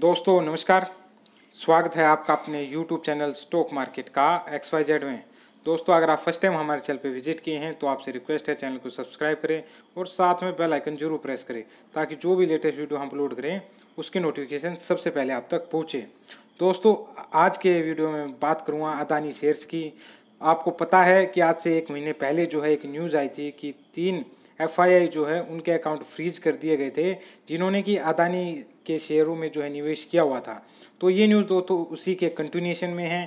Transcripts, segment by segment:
दोस्तों नमस्कार स्वागत है आपका अपने YouTube चैनल स्टॉक मार्केट का एक्स वाई जेड में दोस्तों अगर आप फर्स्ट टाइम हमारे चैनल पर विजिट किए हैं तो आपसे रिक्वेस्ट है चैनल को सब्सक्राइब करें और साथ में बेल आइकन जरूर प्रेस करें ताकि जो भी लेटेस्ट वीडियो हम अपलोड करें उसकी नोटिफिकेशन सबसे पहले आप तक पहुँचे दोस्तों आज के वीडियो में बात करूँगा अदानी शेयर्स की आपको पता है कि आज से एक महीने पहले जो है एक न्यूज़ आई थी कि तीन एफ जो है उनके अकाउंट फ्रीज कर दिए गए थे जिन्होंने कि अदानी के शेयरों में जो है निवेश किया हुआ था तो ये न्यूज़ दोस्तों उसी के कंटिन्यूशन में है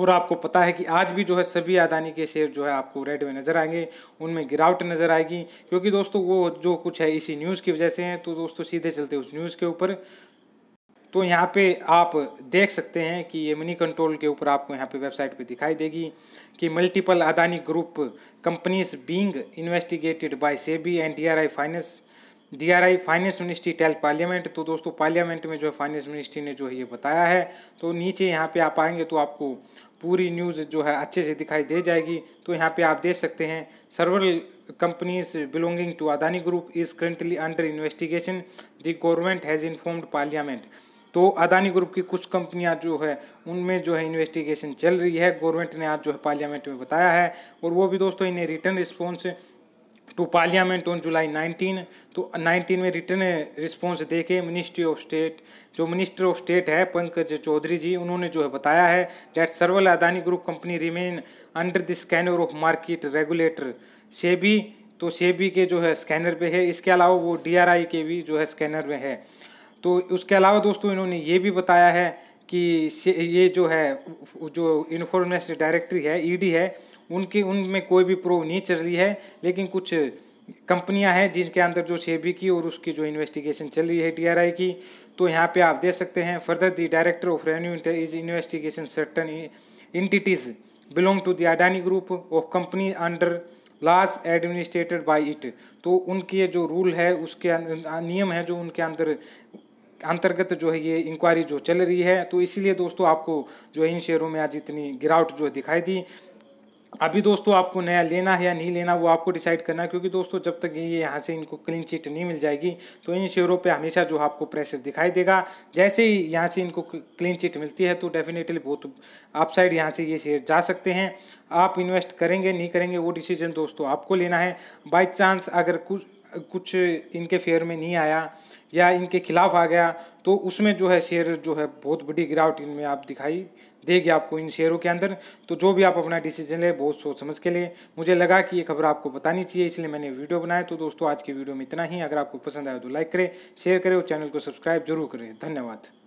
और आपको पता है कि आज भी जो है सभी अदानी के शेयर जो है आपको रेड में नज़र आएंगे उनमें गिरावट नज़र आएगी क्योंकि दोस्तों वो जो कुछ है इसी न्यूज़ की वजह से हैं तो दोस्तों सीधे चलते उस न्यूज़ के ऊपर तो यहाँ पे आप देख सकते हैं कि ये मनी कंट्रोल के ऊपर आपको यहाँ पे वेबसाइट पे दिखाई देगी कि multiple Adani group companies being investigated by SEBI and D R I finance DRI finance ministry tell parliament तो दोस्तों पार्लियामेंट में जो है फाइनेंस मिनिस्ट्री ने जो है ये बताया है तो नीचे यहाँ पे आप आएंगे तो आपको पूरी न्यूज़ जो है अच्छे से दिखाई दे जाएगी तो यहाँ पे आप देख सकते हैं several companies belonging to Adani group is currently under investigation the government has informed parliament तो अदानी ग्रुप की कुछ कंपनियां जो है उनमें जो है इन्वेस्टिगेशन चल रही है गवर्नमेंट ने आज जो है पार्लियामेंट में बताया है और वो भी दोस्तों इन्हें written response to parliament on July 19 तो 19 में रिटर्न रिस्पॉन्स दे के मिनिस्ट्री ऑफ स्टेट जो मिनिस्टर ऑफ स्टेट है पंकज चौधरी जी उन्होंने जो है बताया है that several Adani group company remain under the scanner of market regulator से भी तो सेबी के जो है स्कैनर पे है इसके अलावा वो डी के भी जो है स्कैनर में है तो उसके अलावा दोस्तों इन्होंने ये भी बताया है कि ये जो है जो इन्फॉर्मेशन डायरेक्टरी है ईडी है उनकी उनमें कोई भी प्रूव नहीं चल रही है लेकिन कुछ कंपनियां हैं जिनके अंदर जो सेबी की और उसकी जो इन्वेस्टिगेशन चल रही है टीआरआई की तो यहाँ पे आप देख सकते हैं further the director of revenue is investigation certain entities belong to the Adani group of company under laws administrated by it तो उनके जो रूल है उसके अं, अं, नियम है जो उनके अंदर अंतर्गत जो है ये इंक्वायरी जो चल रही है तो इसीलिए दोस्तों आपको जो है इन शेयरों में आज इतनी गिरावट जो दिखाई दी अभी दोस्तों आपको नया लेना है या नहीं लेना वो आपको डिसाइड करना है क्योंकि दोस्तों जब तक ये यहाँ से इनको क्लीन चिट नहीं मिल जाएगी तो इन शेयरों पे हमेशा जो आपको प्रेशर दिखाई देगा जैसे ही यहाँ से इनको क्लीन चिट मिलती है तो डेफिनेटली बहुत अपसाइड यहाँ से ये शेयर जा सकते हैं आप इन्वेस्ट करेंगे नहीं करेंगे वो डिसीजन दोस्तों आपको लेना है बाई चांस अगर कुछ कुछ इनके फेयर में नहीं आया या इनके खिलाफ आ गया तो उसमें जो है शेयर जो है बहुत बड़ी गिरावट इनमें आप दिखाई देगी आपको इन शेयरों के अंदर तो जो भी आप अपना डिसीजन लें बहुत सोच समझ के लिए मुझे लगा कि ये खबर आपको बतानी चाहिए इसलिए मैंने वीडियो बनाया तो दोस्तों आज की वीडियो में इतना ही अगर आपको पसंद आया तो लाइक करें शेयर करें और चैनल को सब्सक्राइब जरूर करें धन्यवाद